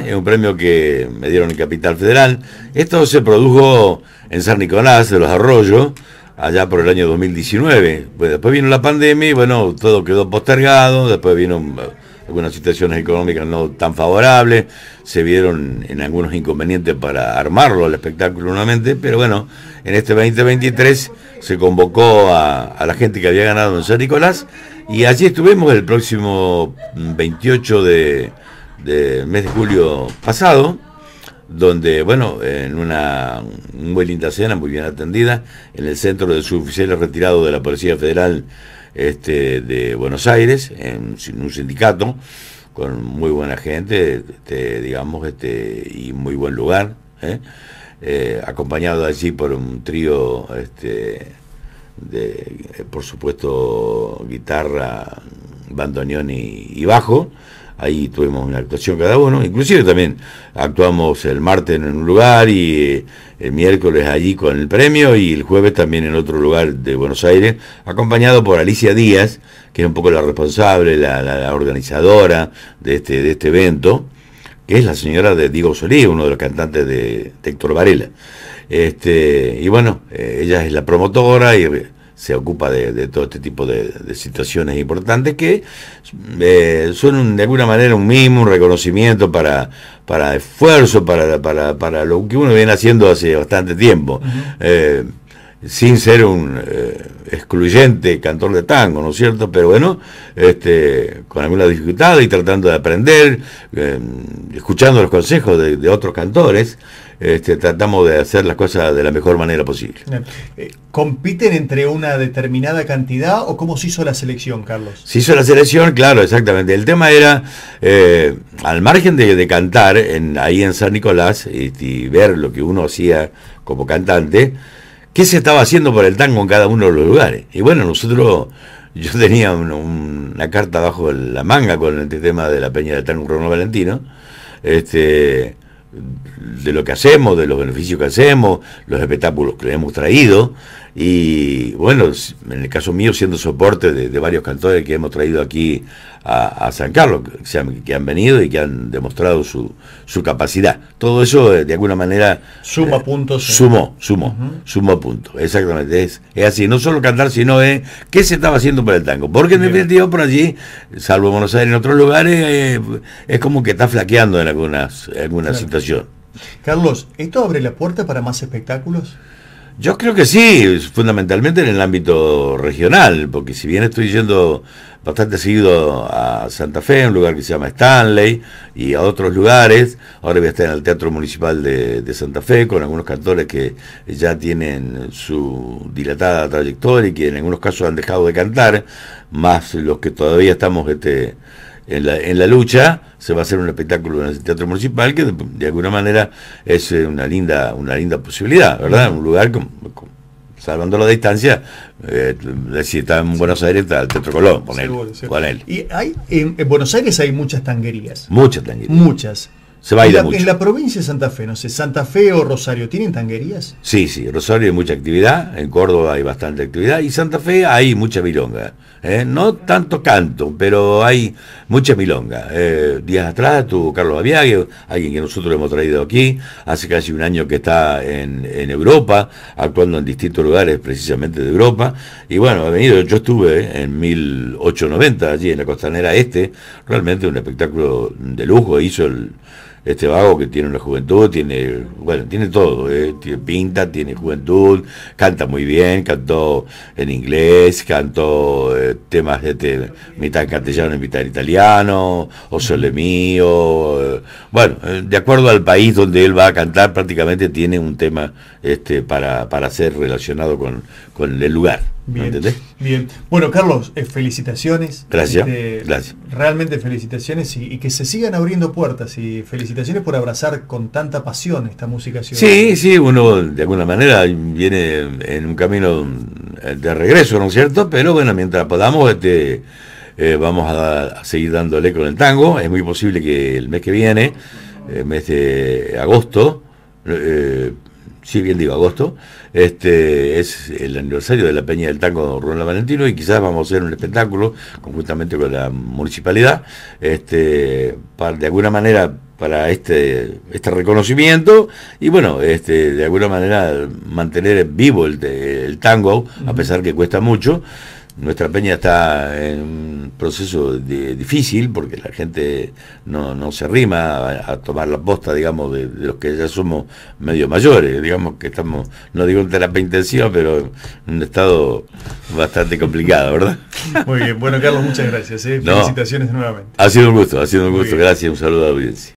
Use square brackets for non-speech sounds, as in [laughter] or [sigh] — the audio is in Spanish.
[laughs] es un premio que me dieron en Capital Federal. Esto se produjo en San Nicolás de los Arroyos, allá por el año 2019. Pues después vino la pandemia y bueno, todo quedó postergado, después vino mm, algunas situaciones económicas no tan favorables, se vieron en algunos inconvenientes para armarlo el espectáculo nuevamente, pero bueno, en este 2023 se convocó a la gente que había ganado en San Nicolás y allí estuvimos el próximo 28 mm, de del mes de julio pasado, donde, bueno, en una muy linda cena, muy bien atendida, en el centro de suboficiales retirado de la Policía Federal este, de Buenos Aires, en, un sindicato, con muy buena gente, este, digamos, este, y muy buen lugar, ¿eh? Eh, acompañado allí por un trío, este, de, eh, por supuesto, guitarra, bandoneón y bajo, ahí tuvimos una actuación cada uno, inclusive también actuamos el martes en un lugar y eh, el miércoles allí con el premio y el jueves también en otro lugar de Buenos Aires, acompañado por Alicia Díaz, que es un poco la responsable, la, organizadora de este, de este evento, que es la señora de Diego Solí, uno de los cantantes de, de Héctor Varela. Este, y bueno, eh, ella es la promotora y se ocupa de, todo este tipo de, situaciones importantes que eh, son de alguna manera un mismo un reconocimiento para, para esfuerzo, para, para, lo que uno viene haciendo hace bastante tiempo, eh, sin ser un... Eh, excluyente cantor de tango, ¿no es cierto? Pero bueno, este, con alguna dificultad y tratando de aprender, eh, escuchando los consejos de, otros cantores, este, tratamos de hacer las cosas de la mejor manera posible. Eh, ¿Compiten entre una determinada cantidad o cómo se hizo la selección, Carlos? Se hizo la selección, claro, exactamente. El tema era, eh, al margen de, cantar en, ahí en San Nicolás este, y ver lo que uno hacía como cantante, ¿Qué se estaba haciendo por el tango en cada uno de los lugares? Y bueno, nosotros, yo [laughs] tenía una carta bajo la manga con el este tema de la Peña del Tango Rono Valentino, este, de lo que hacemos, de los beneficios que hacemos, los espectáculos que hemos traído, y bueno, en el caso mío, siendo soporte de, varios cantores que hemos traído aquí a, San Carlos, que, han, venido y que han demostrado su, su capacidad. Todo eso, eh, de alguna manera. Suma eh, puntos. Sumó, sumó, uh puntos. Exactamente. Es, así. No solo cantar, sino es eh, qué se estaba haciendo para el tango. Porque en definitiva, por allí, salvo Buenos Aires, en otros lugares, es como que está flaqueando en algunas, alguna situación. Carlos, ¿esto abre la puerta para más espectáculos? Yo creo que sí, fundamentalmente en el ámbito regional, porque si bien estoy yendo bastante seguido a Santa Fe, un lugar que se llama Stanley, y a otros lugares, ahora voy a estar en el Teatro Municipal de, Santa Fe con algunos cantores que ya tienen su dilatada trayectoria y que en algunos casos han dejado de cantar, más los que todavía estamos este, en la, en la lucha, se va a hacer un espectáculo en el Teatro Municipal, que de, alguna manera es eh, una linda, una linda posibilidad, ¿verdad? Un lugar con, salvando la distancia, eh, si está en Buenos Aires está el Teatro Colón, con él, Y hay, en, Buenos Aires hay muchas tanguerías. Muchas tanguerías. Muchas. Se en la, provincia de Santa Fe, no sé, Santa Fe o Rosario, ¿tienen tanguerías? Sí, sí, Rosario hay mucha actividad, en Córdoba hay bastante actividad, y Santa Fe hay mucha milonga. ¿eh? No tanto canto, pero hay mucha milonga. Eh, días atrás tuvo Carlos Aviague, alguien que nosotros hemos traído aquí, hace casi un año que está en, en Europa, actuando en distintos lugares precisamente de Europa, y bueno, ha venido, yo estuve en 1890 allí en la costanera este, realmente un espectáculo de lujo, hizo el este vago que tiene una juventud, tiene, bueno, tiene todo, eh, tiene, pinta, tiene juventud, canta muy bien, cantó en inglés, cantó eh, temas de mitad castellano y mitad italiano, o Sole Mío, eh, bueno, de acuerdo al país donde él va a cantar, prácticamente tiene un tema este, para, ser relacionado con, con el lugar. Bien, bien. Bueno, Carlos, felicitaciones. Gracias, este, gracias. Realmente felicitaciones y, y, que se sigan abriendo puertas y felicitaciones felicitaciones por abrazar con tanta pasión esta música ciudadana. Sí, sí, uno de alguna manera viene en un camino de regreso, ¿no es cierto? Pero bueno, mientras podamos, este, eh, vamos a, seguir dándole con el tango. Es muy posible que el mes que viene, el mes de agosto, eh, si bien digo agosto, este es el aniversario de la Peña del Tango Ronald Valentino y quizás vamos a hacer un espectáculo conjuntamente con la municipalidad, este para de alguna manera para este, este reconocimiento y bueno, este, de alguna manera mantener vivo el, tango, a pesar que cuesta mucho. Nuestra peña está en un proceso de, difícil porque la gente no, no se rima a, tomar la posta, digamos, de, los que ya somos medio mayores, digamos que estamos, no digo en terapia intensiva, pero en un estado bastante complicado, ¿verdad? Muy bien, bueno Carlos, muchas gracias. ¿eh? Felicitaciones nuevamente. Ha sido un gusto, ha sido un gusto, gracias, un saludo a la audiencia.